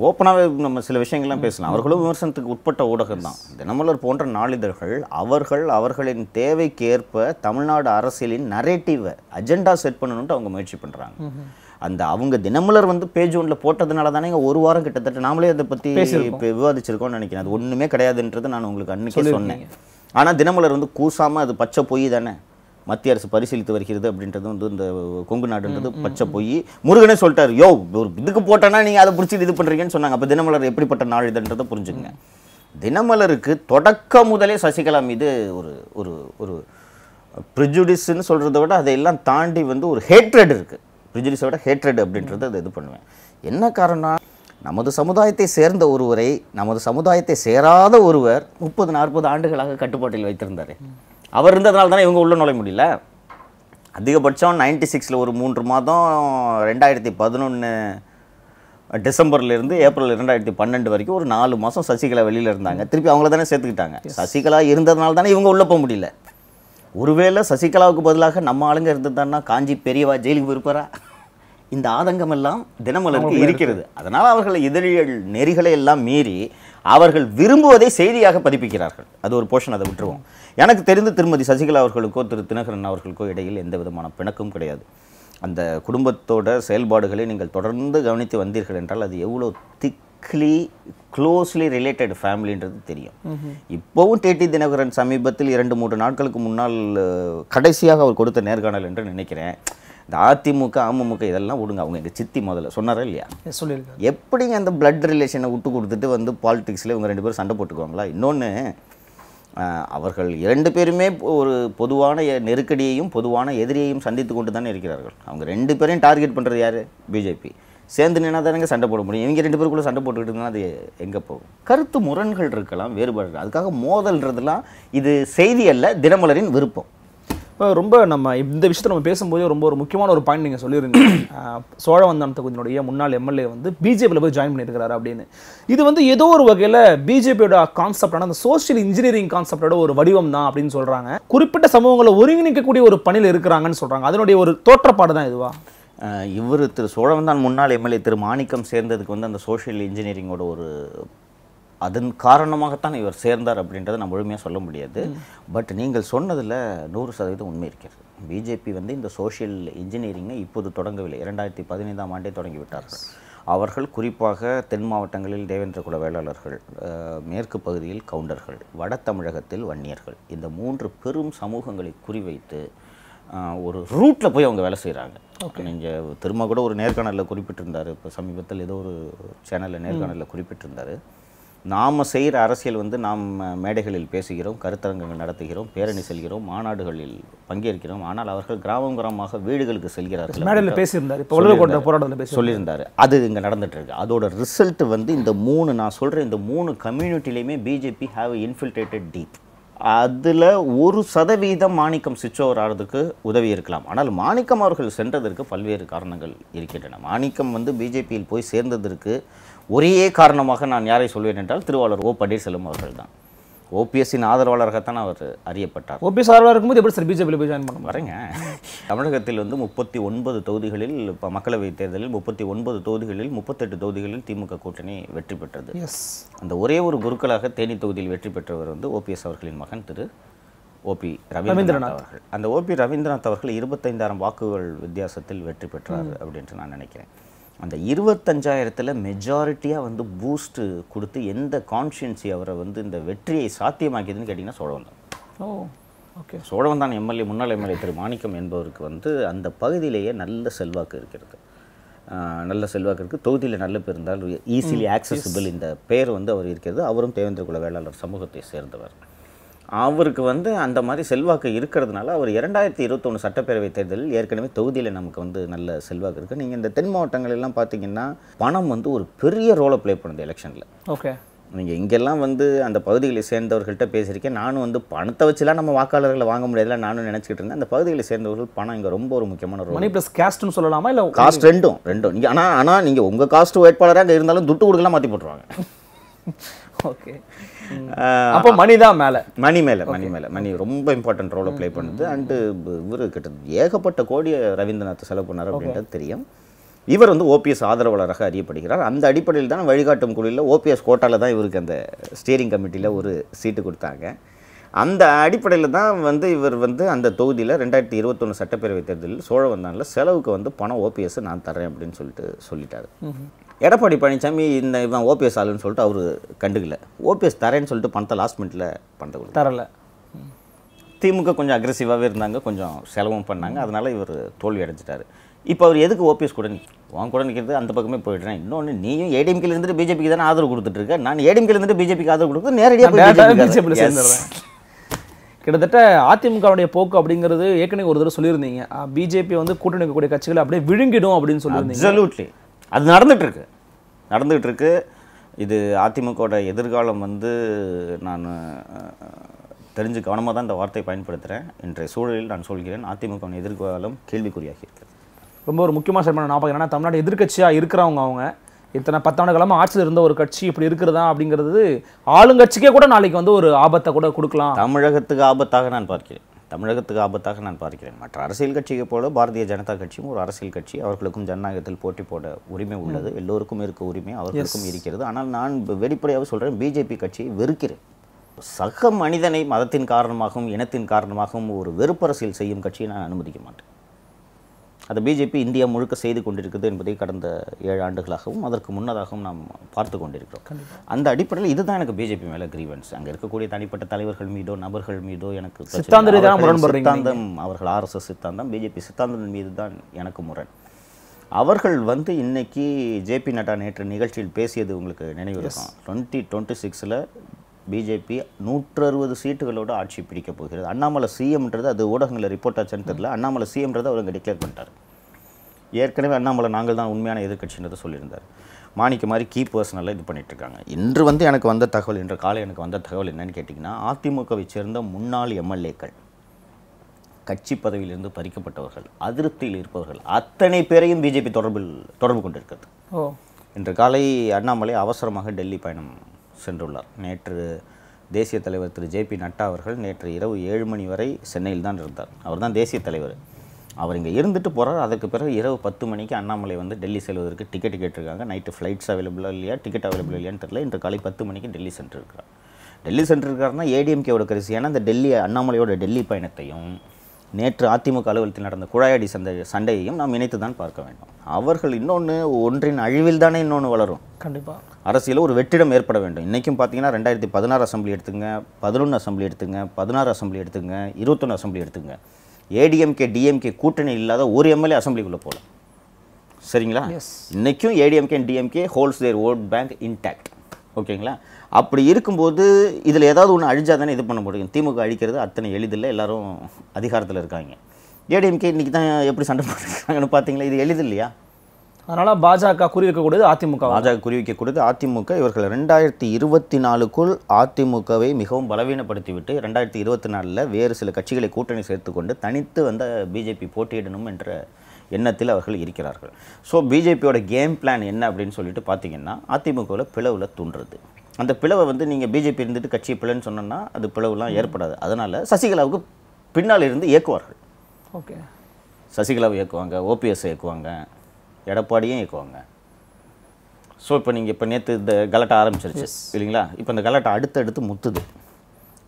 ஓப்பனாகவே நம்ம சில விஷயங்கள்லாம் பேசலாம் அவர்களும் விமர்சனத்துக்கு உட்பட்ட ஊடகம் தான் தினமலர் போன்ற நாளிதழ்கள் அவர்கள் அவர்களின் தேவைக்கேற்ப தமிழ்நாடு அரசியலின் நரேட்டிவை அஜெண்டா செட் பண்ணணுன்ட்டு அவங்க முயற்சி பண்ணுறாங்க அந்த அவங்க தினமலர் வந்து பேஜ் ஒன்றில் போட்டதுனால தானே ஒரு வாரம் கிட்டத்தட்ட நாமளே அதை பற்றி விவாதிச்சிருக்கோம்னு நினைக்கிறேன் அது ஒன்றுமே கிடையாதுன்றது நான் உங்களுக்கு அன்றைக்கே சொன்னேன் ஆனால் தினமலர் வந்து கூசாமல் அது பச்சை பொய் தானே மத்திய அரசு பரிசீலித்து வருகிறது அப்படின்றது வந்து இந்த கொங்கு நாடுன்றது பச்சை போய் முருகனே சொல்லிட்டாரு யோ ஒரு இதுக்கு போட்டோன்னா நீங்கள் அதை பிடிச்சி இது பண்ணுறீங்கன்னு சொன்னாங்க அப்போ தினமலர் எப்படிப்பட்ட நாள் இதுன்றதை புரிஞ்சுங்க தினமலருக்கு தொடக்க முதலே சசிகலா மீது ஒரு ஒரு ஒரு ப்ரிஜுடிஸ்ன்னு சொல்கிறத விட அதையெல்லாம் தாண்டி வந்து ஒரு ஹேட்ரட் இருக்குது ப்ரிஜுடிஸை விட ஹேட்ரட் அப்படின்றத அதை இது பண்ணுவேன் என்ன காரணம் நமது சமுதாயத்தை சேர்ந்த ஒருவரை நமது சமுதாயத்தை சேராத ஒருவர் முப்பது நாற்பது ஆண்டுகளாக கட்டுப்பாட்டில் வைத்திருந்தார் அவர் இருந்ததுனால தானே இவங்க உள்ளே நுழைய முடியல அதிகபட்சம் நைன்டி சிக்ஸில் ஒரு மூன்று மாதம் ரெண்டாயிரத்தி பதினொன்று டிசம்பர்லேருந்து ஏப்ரல் ரெண்டாயிரத்தி பன்னெண்டு வரைக்கும் ஒரு நாலு மாதம் சசிகலா வெளியில் இருந்தாங்க திருப்பி அவங்கள தானே சேர்த்துக்கிட்டாங்க சசிகலா இருந்ததுனால தானே இவங்க உள்ளே போக முடியல ஒருவேளை சசிகலாவுக்கு பதிலாக நம்ம ஆளுங்க இருந்ததுன்னா காஞ்சி பெரியவா ஜெயிலுக்கு போயிருப்பாரா இந்த ஆதங்கம் எல்லாம் தினமலருக்கு இருக்கிறது அதனால் அவர்கள் இதழியல் நெறிகளை எல்லாம் மீறி அவர்கள் விரும்புவதை செய்தியாக பதிப்பிக்கிறார்கள் அது ஒரு போர்ஷன் அதை விட்டுருவோம் எனக்கு தெரிந்து திருமதி சசிகலா அவர்களுக்கோ திரு தினகரன் அவர்களுக்கோ இடையில் எந்த விதமான பிணக்கும் கிடையாது அந்த குடும்பத்தோட செயல்பாடுகளை நீங்கள் தொடர்ந்து கவனித்து வந்தீர்கள் என்றால் அது எவ்வளோ திக்லி க்ளோஸ்லி ரிலேட்டட் ஃபேமிலின்றது தெரியும் இப்போவும் டிடி தினகரன் சமீபத்தில் இரண்டு மூன்று நாட்களுக்கு முன்னால் கடைசியாக அவர் கொடுத்த நேர்காணல் என்று நினைக்கிறேன் இந்த அதிமுக அமமுக இதெல்லாம் விடுங்க அவங்க எங்கள் சித்தி முதல்ல சொன்னாரா இல்லையா சொல்லியிருக்கேன் எப்படிங்க அந்த பிளட் ரிலேஷனை விட்டு கொடுத்துட்டு வந்து பாலிடிக்ஸில் இவங்க ரெண்டு பேரும் சண்டை போட்டுக்குவாங்களா இன்னொன்று அவர்கள் இரண்டு பேருமே ஒரு பொதுவான நெருக்கடியையும் பொதுவான எதிரியையும் சந்தித்து கொண்டு தானே இருக்கிறார்கள் அவங்க ரெண்டு பேரையும் டார்கெட் பண்ணுறது யார் பிஜேபி சேர்ந்து நின்னா தானே சண்டை போட முடியும் இவங்க ரெண்டு பேருக்குள்ளே சண்டை போட்டுக்கிட்டு இருந்தால் அது எங்கே போகும் கருத்து முரண்கள் இருக்கலாம் வேறுபாடு அதுக்காக மோதல்ன்றதுலாம் இது செய்தி அல்ல தினமலரின் விருப்பம் இப்போ ரொம்ப நம்ம இந்த விஷயத்தை நம்ம பேசும்போதே ரொம்ப ஒரு முக்கியமான ஒரு பாயிண்ட் நீங்கள் சொல்லியிருந்தீங்க <clears throat> சோழவந்தான் தொகுதியினுடைய முன்னாள் எம்எல்ஏ வந்து பிஜேபியில் போய் ஜாயின் பண்ணியிருக்கிறாரு அப்படின்னு இது வந்து ஏதோ ஒரு வகையில் பிஜேபியோட கான்செப்டான அந்த சோஷியல் இன்ஜினியரிங் கான்செப்டோட ஒரு வடிவம் தான் அப்படின்னு சொல்கிறாங்க குறிப்பிட்ட சமூகங்களை ஒருங்கிணைக்கக்கூடிய ஒரு பணியில் இருக்கிறாங்கன்னு சொல்கிறாங்க அதனுடைய ஒரு தோற்றப்பாடு தான் இதுவா இவர் திரு சோழவந்தான் முன்னாள் எம்எல்ஏ திரு மாணிக்கம் சேர்ந்ததுக்கு வந்து அந்த சோஷியல் இன்ஜினியரிங்கோட ஒரு அதன் காரணமாகத்தான் இவர் சேர்ந்தார் அப்படின்றத நான் முழுமையாக சொல்ல முடியாது பட் நீங்கள் சொன்னதில் நூறு சதவீதம் உண்மை இருக்கிறது பிஜேபி வந்து இந்த சோஷியல் இன்ஜினியரிங்கை இப்போது தொடங்கவில்லை இரண்டாயிரத்தி பதினைந்தாம் ஆண்டே தொடங்கிவிட்டார்கள் அவர்கள் குறிப்பாக தென் மாவட்டங்களில் தேவேந்திர குல வேளாளர்கள் மேற்கு பகுதியில் கவுண்டர்கள் வட தமிழகத்தில் வன்னியர்கள் இந்த மூன்று பெரும் சமூகங்களை குறிவைத்து ஒரு ரூட்டில் போய் அவங்க வேலை செய்கிறாங்க நீங்கள் திரும்ப கூட ஒரு நேர்காணலில் குறிப்பிட்டிருந்தார் இப்போ சமீபத்தில் ஏதோ ஒரு சேனலில் நேர்காணலில் குறிப்பிட்டிருந்தார் நாம் செய்கிற அரசியல் வந்து நாம் மேடைகளில் பேசுகிறோம் கருத்தரங்கங்கள் நடத்துகிறோம் பேரணி செல்கிறோம் மாநாடுகளில் பங்கேற்கிறோம் ஆனால் அவர்கள் கிராமம் கிராமமாக வீடுகளுக்கு செல்கிறார்கள் மேடையில் பேசியிருந்தார் இப்போ உலக போராட்டத்தில் சொல்லியிருந்தார் அது இங்கே நடந்துட்டு இருக்கு அதோட ரிசல்ட் வந்து இந்த மூணு நான் சொல்கிறேன் இந்த மூணு கம்யூனிட்டிலையுமே பிஜேபி ஹாவ் இன்ஃபில்ட்ரேட்டட் டீப் அதில் ஒரு சதவீதம் மாணிக்கம் சுவிட்ச் ஆகிறதுக்கு உதவி இருக்கலாம் ஆனால் மாணிக்கம் அவர்கள் சென்றதற்கு பல்வேறு காரணங்கள் இருக்கின்றன மாணிக்கம் வந்து பிஜேபியில் போய் சேர்ந்ததற்கு ஒரே காரணமாக நான் யாரை சொல்வேன் என்றால் திருவாளர் ஓ பன்னீர்செல்வம் அவர்கள் தான் ஓபிஎஸ்சின் ஆதரவாளராகத்தான் அவர் அறியப்பட்டார் ஓபிஎஸ் ஆதரவாக இருக்கும்போது எப்படி சார் பிஜேபியில் போய் ஜாயின் பண்ண வரேங்க தமிழகத்தில் வந்து முப்பத்தி ஒன்பது தொகுதிகளில் இப்போ மக்களவைத் தேர்தலில் முப்பத்தி ஒன்பது தொகுதிகளில் முப்பத்தெட்டு தொகுதிகளில் திமுக கூட்டணி வெற்றி பெற்றது எஸ் அந்த ஒரே ஒரு குருக்களாக தேனி தொகுதியில் வெற்றி பெற்றவர் வந்து ஓபிஎஸ் அவர்களின் மகன் திரு ஓபி ரவீந்திரநாத் அவர்கள் அந்த ஓபி ரவீந்திரநாத் அவர்கள் இருபத்தைந்தாயிரம் வாக்குகள் வித்தியாசத்தில் வெற்றி பெற்றார் அப்படின்ட்டு நான் நினைக்கிறேன் அந்த இருபத்தஞ்சாயிரத்தில் மெஜாரிட்டியாக வந்து பூஸ்ட்டு கொடுத்து எந்த கான்ஷியன்சி அவரை வந்து இந்த வெற்றியை சாத்தியமாக்கியதுன்னு கேட்டிங்கன்னா Cholavandan oh okay Cholavandan MLA முன்னாள் எம்எல்ஏ திரு மாணிக்கம் என்பவருக்கு வந்து அந்த பகுதியிலேயே நல்ல செல்வாக்கு இருக்கிறது நல்ல செல்வாக்கு இருக்குது தொகுதியில் நல்ல பேர் இருந்தால் ஈஸிலி ஆக்சசிபிள் இந்த பேர் வந்து அவர் இருக்கிறது அவரும் தேவேந்திர குல வேளாளர் சமூகத்தை சேர்ந்தவர் அவருக்கு வந்து அந்த மாதிரி செல்வாக்கு இருக்கிறதுனால அவர் இரண்டாயிரத்தி இருபத்தொன்று சட்டப்பேரவை தேர்தலில் ஏற்கனவே தொகுதியில் நமக்கு வந்து நல்ல செல்வாக்கு இருக்குது நீங்கள் இந்த தென் மாவட்டங்களெல்லாம் பார்த்தீங்கன்னா பணம் வந்து ஒரு பெரிய ரோலை ப்ளே பண்ணுது எலெக்ஷனில் ஓகே நீங்கள் இங்கெல்லாம் வந்து அந்த பகுதிகளை சேர்ந்தவர்கள்ட்ட பேசியிருக்கேன் நானும் வந்து பணத்தை வச்சுலாம் நம்ம வாக்காளர்களை வாங்க முடியாதுல நானும் நினச்சிக்கிட்டு இருந்தேன் அந்த பகுதிகளை சேர்ந்தவர்கள் பணம் இங்கே ரொம்ப ஒரு முக்கியமான ரோல் ப்ளஸ் காஸ்ட்னு சொல்லலாமா இல்லை காஸ்ட் ரெண்டும் ரெண்டும் நீங்கள் ஆனால் ஆனால் நீங்கள் உங்கள் காஸ்ட் வேட்பாளராக இருந்தாலும் துட்டு கொடுக்கலாம் மாற்றி போட்டுருவாங்க <laughs> ஓகே அப்போ மணி தான் மேலே மணி மேலே மணி மேலே மணி ரொம்ப இம்பார்ட்டன்ட் ரோலை ப்ளே பண்ணுது அண்டு இவர் கிட்ட ஏகப்பட்ட கோடியை ரவீந்திரநாத் செலவு பண்ணார் அப்படின்றது தெரியும் இவர் வந்து ஓபிஎஸ் ஆதரவாளராக அறியப்படுகிறார் அந்த அடிப்படையில் தான் வழிகாட்டும் குழுவில் ஓபிஎஸ் கோட்டாவில் தான் இவருக்கு அந்த ஸ்டீரிங் கமிட்டியில் ஒரு சீட்டு கொடுத்தாங்க அந்த அடிப்படையில் தான் வந்து இவர் வந்து அந்த தொகுதியில் ரெண்டாயிரத்தி இருபத்தொன்று சட்டப்பேரவை தேர்தலில் சோழ வந்தானில் செலவுக்கு வந்து பணம் ஓபிஎஸ் நான் தர்றேன் அப்படின்னு சொல்லிட்டு சொல்லிட்டாரு எடப்பாடி பழனிசாமி இந்த இவன் ஓபிஎஸ் ஆளுன்னு சொல்லிட்டு அவர் கண்டுக்கல ஓபிஎஸ் தரேன்னு சொல்லிட்டு பணத்தை லாஸ்ட் மினிட்ல பணத்தை தரல திமுக கொஞ்சம் அக்ரெசிவாகவே இருந்தாங்க கொஞ்சம் செலவும் பண்ணாங்க அதனால் இவர் தோல்வி அடைஞ்சிட்டாரு இப்போ அவர் எதுக்கு ஓபிஎஸ் கூட உன் கூட நிற்கிறது அந்த பக்கமே போயிடுறேன் இன்னொன்று நீயும் ஏடிஎம்கேல இருந்துட்டு பிஜேபிக்கு தானே ஆதரவு கொடுத்துட்ருக்க நான் ஏடிஎம்கேல இருந்துட்டு பிஜேபிக்கு ஆதரவு கொடுத்து நேரடியாக சேர்ந்துடுறேன் கிட்டத்தட்ட அதிமுகவுடைய போக்கு அப்படிங்கிறது ஏற்கனவே ஒரு தடவை சொல்லியிருந்தீங்க பிஜேபி வந்து கூட்டணி கூடிய கட்சிகளை அப்படியே விழுங்கிடும் அப்படின்னு சொல்லியிருந்தீங்க அது நடந்துகிட்ருக்கு நடந்துகிட்ருக்கு இது அதிமுகவோட எதிர்காலம் வந்து நான் தெரிஞ்சு கவனமாக தான் இந்த வார்த்தையை பயன்படுத்துகிறேன் இன்றைய சூழலில் நான் சொல்கிறேன் அதிமுக எதிர்காலம் கேள்விக்குறியாகி இருக்குது ரொம்ப ஒரு முக்கியமாக சார் நான் பார்க்குறேன் தமிழ்நாடு எதிர்கட்சியாக இருக்கிறவங்க அவங்க இத்தனை பத்தாண்டு காலமாக ஆட்சியில் இருந்த ஒரு கட்சி இப்படி இருக்கிறதா அப்படிங்கிறது ஆளுங்கட்சிக்கே கூட நாளைக்கு வந்து ஒரு ஆபத்தை கூட கொடுக்கலாம் தமிழகத்துக்கு ஆபத்தாக நான் பார்க்கிறேன் தமிழகத்துக்கு ஆபத்தாக நான் பார்க்கிறேன் மற்ற அரசியல் கட்சியை போல பாரதிய ஜனதா கட்சியும் ஒரு அரசியல் கட்சி அவர்களுக்கும் ஜனநாயகத்தில் போட்டி போட உரிமை உள்ளது எல்லோருக்கும் இருக்க உரிமை அவர்களுக்கும் இருக்கிறது ஆனால் நான் வெளிப்படையாக சொல்கிறேன் பிஜேபி கட்சியை வெறுக்கிறேன் சக மனிதனை மதத்தின் காரணமாகவும் இனத்தின் காரணமாகவும் ஒரு வெறுப்பரசியல் செய்யும் கட்சியை நான் அனுமதிக்க மாட்டேன் அதை பிஜேபி இந்தியா முழுக்க செய்து கொண்டிருக்குது என்பதை கடந்த ஏழு ஆண்டுகளாகவும் அதற்கு முன்னதாகவும் நாம் பார்த்து கொண்டிருக்கிறோம் அந்த அடிப்படையில் இதுதான் எனக்கு பிஜேபி மேலே கிரீவன்ஸ் அங்கே இருக்கக்கூடிய தனிப்பட்ட தலைவர்கள் மீதோ நபர்கள் மீதோ எனக்கு சித்தாந்தம் அவர்கள் ஆர்எஸ்எஸ் சித்தாந்தம் பிஜேபி சித்தாந்தம் மீது தான் எனக்கு முரண் அவர்கள் வந்து இன்னைக்கு ஜேபி நட்டா நேற்று நிகழ்ச்சியில் பேசியது உங்களுக்கு நினைவு இருக்கும் டுவெண்ட்டி டுவெண்ட்டி சிக்ஸில் பிஜேபி நூற்று அறுபது சீட்டுகளோடு ஆட்சி பிடிக்கப் போகிறது அண்ணாமலை சிஎம்ன்றது அது ஊடகங்களில் ரிப்போர்ட் ஆச்சுன்னு தெரில அண்ணாமலை சிஎம்ன்றது அவர் இங்கே டிக்ளேர் பண்ணிட்டார் ஏற்கனவே அண்ணாமலை நாங்கள் தான் உண்மையான எதிர்கட்சின்றதை சொல்லியிருந்தார் மாணிக்க மாதிரி கீ பர்சனலாக இது பண்ணிகிட்ருக்காங்க இன்று வந்து எனக்கு வந்த தகவல் இன்று காலை எனக்கு வந்த தகவல் என்னென்னு கேட்டிங்கன்னா அதிமுகவை சேர்ந்த முன்னாள் எம்எல்ஏக்கள் கட்சி பதவியிலிருந்து பறிக்கப்பட்டவர்கள் அதிருப்தியில் இருப்பவர்கள் அத்தனை பேரையும் பிஜேபி தொடர்பில் தொடர்பு கொண்டிருக்கிறது இன்று காலை அண்ணாமலை அவசரமாக டெல்லி பயணம் சென்றுள்ளார் நேற்று தேசிய தலைவர் திரு ஜே பி நட்டா அவர்கள் நேற்று இரவு ஏழு மணி வரை சென்னையில் தான் இருந்தார் அவர் தான் தேசிய தலைவர் அவர் இங்கே இருந்துட்டு போகிறார் அதற்கு பிறகு இரவு பத்து மணிக்கு அண்ணாமலை வந்து டெல்லி செல்வதற்கு டிக்கெட் கேட்டிருக்காங்க நைட்டு ஃப்ளைட்ஸ் அவைலபிளாக இல்லையா டிக்கெட் அவைலபிள் இல்லையான்னு தெரியல இன்று காலை பத்து மணிக்கு டெல்லி சென்றிருக்கிறார் டெல்லி சென்றிருக்காருன்னா ஏடிஎம்கேவோட கரிசியான இந்த டெல்லி அண்ணாமலையோட டெல்லி பயணத்தையும் நேற்று அதிமுக அலுவலகத்தில் நடந்த குழாயடி சந்தை சண்டையையும் நாம் இணைத்து தான் பார்க்க வேண்டும் அவர்கள் இன்னொன்று ஒன்றின் அழிவில் தானே இன்னொன்று வளரும் கண்டிப்பாக அரசியலில் ஒரு வெற்றிடம் ஏற்பட வேண்டும் இன்றைக்கும் பார்த்தீங்கன்னா ரெண்டாயிரத்தி பதினாறு அசம்பிளி எடுத்துங்க பதினொன்று அசம்பிளி எடுத்துங்க பதினாறு அசம்பிளி எடுத்துங்க இருபத்தொன்று அசம்பிளி எடுத்துங்க ஏடிஎம்கே டிஎம்கே கூட்டணி இல்லாத ஒரு எம்எல்ஏ அசம்பிளிக்குள்ளே போகலாம் சரிங்களா இன்றைக்கும் ADMK DMK holds their vote bank intact ஓகேங்களா அப்படி இருக்கும்போது இதில் ஏதாவது ஒன்று அழிஞ்சால் தானே இது பண்ண முடியும் திமுக அழிக்கிறது அத்தனை எளிதில்லை எல்லோரும் அதிகாரத்தில் இருக்காங்க ஏடிஎம்கே இன்றைக்கி தான் எப்படி சண்டை போட்டுருக்காங்கன்னு பார்த்தீங்களா இது எளிது இல்லையா அதனால் பாஜக குறிவைக்கக்கூடியது அதிமுக பாஜக குறிவைக்கக்கூடியது அதிமுக இவர்கள் ரெண்டாயிரத்தி இருபத்தி நாலுக்குள் அதிமுகவை மிகவும் பலவீனப்படுத்திவிட்டு ரெண்டாயிரத்தி இருபத்தி நாலில் வேறு சில கட்சிகளை கூட்டணி சேர்த்துக்கொண்டு தனித்து வந்த பிஜேபி போட்டியிடணும் என்ற எண்ணத்தில் அவர்கள் இருக்கிறார்கள் ஸோ பிஜேபியோட கேம் பிளான் என்ன அப்படின்னு சொல்லிட்டு பார்த்தீங்கன்னா அதிமுகவில் பிளவில் தூண்டுறது அந்த பிளவை வந்து நீங்கள் பிஜேபி இருந்துட்டு கட்சி பிளன்னு சொன்னோன்னா அது பிளவுலாம் ஏற்படாது அதனால் சசிகலாவுக்கு பின்னால் இருந்து இயக்குவார்கள் ஓகே சசிகலாவை இயக்குவாங்க ஓபிஎஸ் இயக்குவாங்க எடப்பாடியும் இயக்குவாங்க ஸோ இப்போ நீங்கள் இப்போ நேற்று இந்த கலட்டை ஆரம்பிச்சிருச்சு இல்லைங்களா இப்போ இந்த கலட்டை அடுத்தடுத்து முத்துது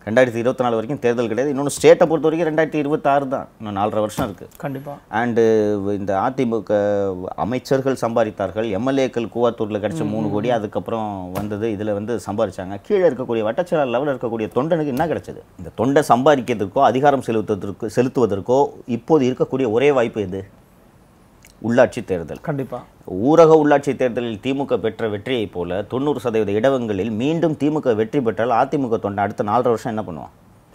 ரெண்டாயிரத்தி இருபத்தி நாலு வரைக்கும் தேர்தல் கிடையாது இன்னொன்று ஸ்டேட்டை பொறுத்த வரைக்கும் ரெண்டாயிரத்தி இருபத்தாறு தான் இன்னும் நாலரை வருஷம் இருக்குது கண்டிப்பாக அண்டு இந்த அதிமுக அமைச்சர்கள் சம்பாதித்தார்கள் எம்எல்ஏக்கள் கூவாத்தூரில் கிடச்ச மூணு கோடி அதுக்கப்புறம் வந்தது இதில் வந்து சம்பாதிச்சாங்க கீழே இருக்கக்கூடிய வட்டச்சலால் லெவலில் இருக்கக்கூடிய தொண்டனுக்கு என்ன கிடைச்சது இந்த தொண்டை சம்பாதிக்கிறதுக்கோ அதிகாரம் செலுத்துவதற்கு செலுத்துவதற்கோ இப்போது இருக்கக்கூடிய ஒரே வாய்ப்பு எது உள்ளாட்சி தேர்தல் கண்டிப்பாக ஊரக உள்ளாட்சி தேர்தலில் திமுக பெற்ற வெற்றியைப் போல தொண்ணூறு சதவீத இடங்களில் மீண்டும் திமுக வெற்றி பெற்றால் அதிமுக தொண்டை அடுத்த நாலரை வருஷம் என்ன பண்ணுவான்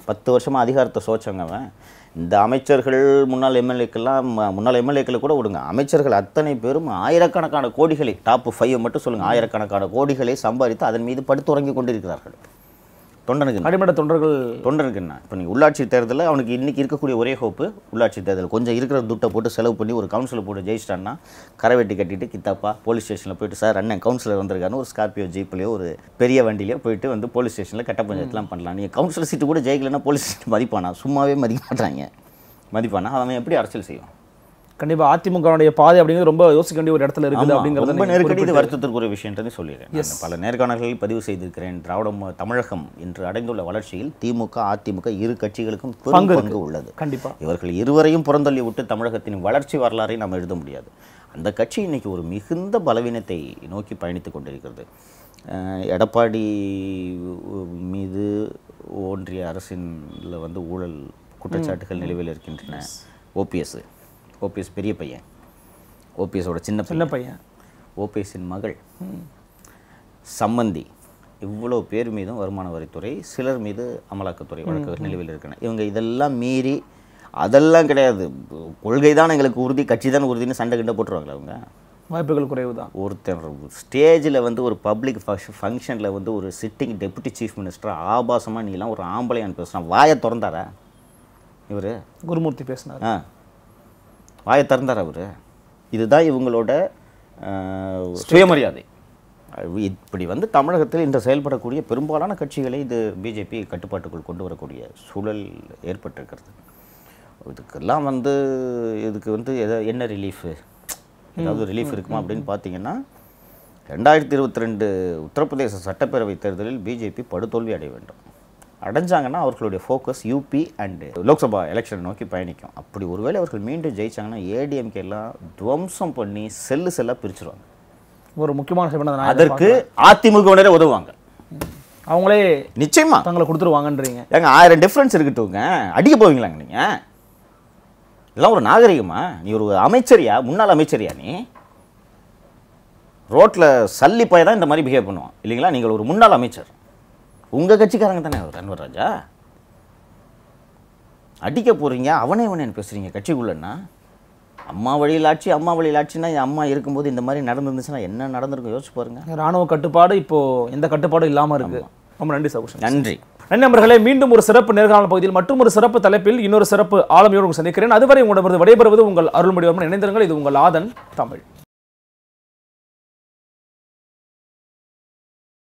பத்து வருஷமாக அதிகாரத்தை சோச்சங்கவன் இந்த அமைச்சர்கள் முன்னாள் எம்எல்ஏக்கெல்லாம் முன்னாள் எம்எல்ஏக்களை கூட விடுங்க அமைச்சர்கள் அத்தனை பேரும் ஆயிரக்கணக்கான கோடிகளை டாப் ஃபைவ் மட்டும் சொல்லுங்கள் ஆயிரக்கணக்கான கோடிகளை சம்பாதித்து அதன் மீது படுத்து உறங்கி கொண்டிருக்கிறார்கள் தொண்டனுக்கு அடிமட்ட தொண்டர்கள் தொண்டனுக்கு என்ன இப்போ நீங்கள் உள்ளாட்சி தேர்தலில் அவனுக்கு இன்றைக்கி இருக்கக்கூடிய ஒரே ஹோப்பு உள்ளாட்சி தேர்தல் கொஞ்சம் இருக்கிற துட்டை போட்டு செலவு பண்ணி ஒரு கவுன்சிலர் போட்டு ஜெயிச்சிட்டான்னா கரை வெட்டி கட்டிட்டு கித்தாப்பா போலீஸ் ஸ்டேஷனில் போயிட்டு சார் அண்ணன் கவுன்சிலர் வந்திருக்காருன்னு ஒரு ஸ்கார்பியோ ஜீப்லேயோ ஒரு பெரிய வண்டியிலையோ போயிட்டு வந்து போலீஸ் ஸ்டேஷனில் கட்ட பண்ணலாம் நீங்கள் கவுன்சிலர் சீட்டு கூட ஜெயிக்கலைன்னா போலீஸ் சீட்டு மதிப்பானா சும்மாவே மதிக்க மாட்டாங்க மதிப்பானா அவன் எப்படி அரசியல் செய்வான் கண்டிப்பா அதிமுகவுடைய பாதை அப்படிங்கிறது ரொம்ப யோசிக்க வேண்டிய ஒரு இடத்துல இருக்குது அப்படிங்கிறது ரொம்ப நெருக்கடி இது வருத்தத்திற்கு ஒரு சொல்லிடுறேன் பல நேர்காணல்களில் பதிவு செய்திருக்கிறேன் திராவிட தமிழகம் இன்று அடைந்துள்ள வளர்ச்சியில் திமுக அதிமுக இரு கட்சிகளுக்கும் பங்கு பங்கு உள்ளது கண்டிப்பா இவர்கள் இருவரையும் புறந்தள்ளி விட்டு தமிழகத்தின் வளர்ச்சி வரலாறை நாம் எழுத முடியாது அந்த கட்சி இன்னைக்கு ஒரு மிகுந்த பலவீனத்தை நோக்கி பயணித்துக் கொண்டிருக்கிறது எடப்பாடி மீது ஒன்றிய அரசின் வந்து ஊழல் குற்றச்சாட்டுகள் நிலவில் இருக்கின்றன ஓபிஎஸ் ஓபிஎஸ் பெரிய பையன் ஓபிஎஸோட சின்ன சின்ன பையன் ஓபிஎஸின் மகள் சம்மந்தி இவ்வளோ பேர் மீதும் வருமான வரித்துறை சிலர் மீது அமலாக்கத்துறை வழக்குகள் நிலுவையில் இருக்கணும் இவங்க இதெல்லாம் மீறி அதெல்லாம் கிடையாது கொள்கை தான் எங்களுக்கு உறுதி கட்சி தான் உறுதின்னு சண்டை கிண்ட போட்டுருவாங்களே அவங்க வாய்ப்புகள் குறைவு தான் ஒருத்தர் ஸ்டேஜில் வந்து ஒரு பப்ளிக் ஃபங்க்ஷனில் வந்து ஒரு சிட்டிங் டெபுட்டி சீஃப் மினிஸ்டர் ஆபாசமாக நீலாம் ஒரு ஆம்பளையான் பேசுகிறான் வாயை திறந்தாரா இவர் குருமூர்த்தி பேசினார் வாயை திறந்தார் அவர் இதுதான் இவங்களோட சுயமரியாதை இப்படி வந்து தமிழகத்தில் இன்று செயல்படக்கூடிய பெரும்பாலான கட்சிகளை இது பிஜேபி கட்டுப்பாட்டுக்குள் கொண்டு வரக்கூடிய சூழல் ஏற்பட்டிருக்கிறது இதுக்கெல்லாம் வந்து இதுக்கு வந்து எதோ என்ன ரிலீஃபு ஏதாவது ரிலீஃப் இருக்குமா அப்படின்னு பார்த்தீங்கன்னா ரெண்டாயிரத்தி இருபத்தி ரெண்டு உத்தரப்பிரதேச சட்டப்பேரவை தேர்தலில் பிஜேபி படுதோல்வி அடைய வேண்டும் அடைஞ்சாங்கன்னா அவர்களுடைய focus UP and Lok Sabha election நோக்கி பயணிக்கும் அப்படி ஒருவேளை அவர்கள் மீண்டும் ஜெயிச்சாங்கன்னா ஏடிஎம்கே எல்லாம் துவம்சம் பண்ணி செல்லு செல்லாக பிரிச்சுருவாங்க ஒரு முக்கியமான அதற்கு அதிமுகவினரே உதவுவாங்க அவங்களே நிச்சயமா தங்களை கொடுத்துருவாங்கன்றீங்க ஏங்க ஆயிரம் டிஃப்ரென்ஸ் இருக்கட்டுங்க அடிக்க போவீங்களாங்க நீங்கள் இதெல்லாம் ஒரு நாகரிகமா நீ ஒரு அமைச்சரியா முன்னாள் அமைச்சரியா நீ ரோட்டில் சல்லி பய தான் இந்த மாதிரி பிஹேவ் பண்ணுவான் இல்லைங்களா நீங்கள் ஒரு முன்னாள் அமைச்சர் உங்கள் கட்சிக்காரங்க தானே அவர் அன்வர் ராஜா அடிக்க போகிறீங்க அவனே அவனே பேசுகிறீங்க கட்சிக்குள்ளன்னா அம்மா வழியில் ஆட்சி அம்மா வழியில் ஆட்சின்னா என் அம்மா இருக்கும்போது இந்த மாதிரி நடந்துருந்துச்சுன்னா என்ன நடந்திருக்கும் யோசிச்சு பாருங்க ராணுவ கட்டுப்பாடு இப்போ எந்த கட்டுப்பாடும் இல்லாமல் இருக்கு ரொம்ப நன்றி சார் நன்றி நன்றி நண்பர்களே மீண்டும் ஒரு சிறப்பு நேர்காணல் பகுதியில் மற்றும் ஒரு சிறப்பு தலைப்பில் இன்னொரு சிறப்பு ஆளுமையோடு சந்திக்கிறேன் அதுவரை உங்களிடமிருந்து விடைபெறுவது உங்கள் அருள்மொழிவர்மன் இணைந்திருங்கள் இது உங்கள் ஆதன் தமிழ்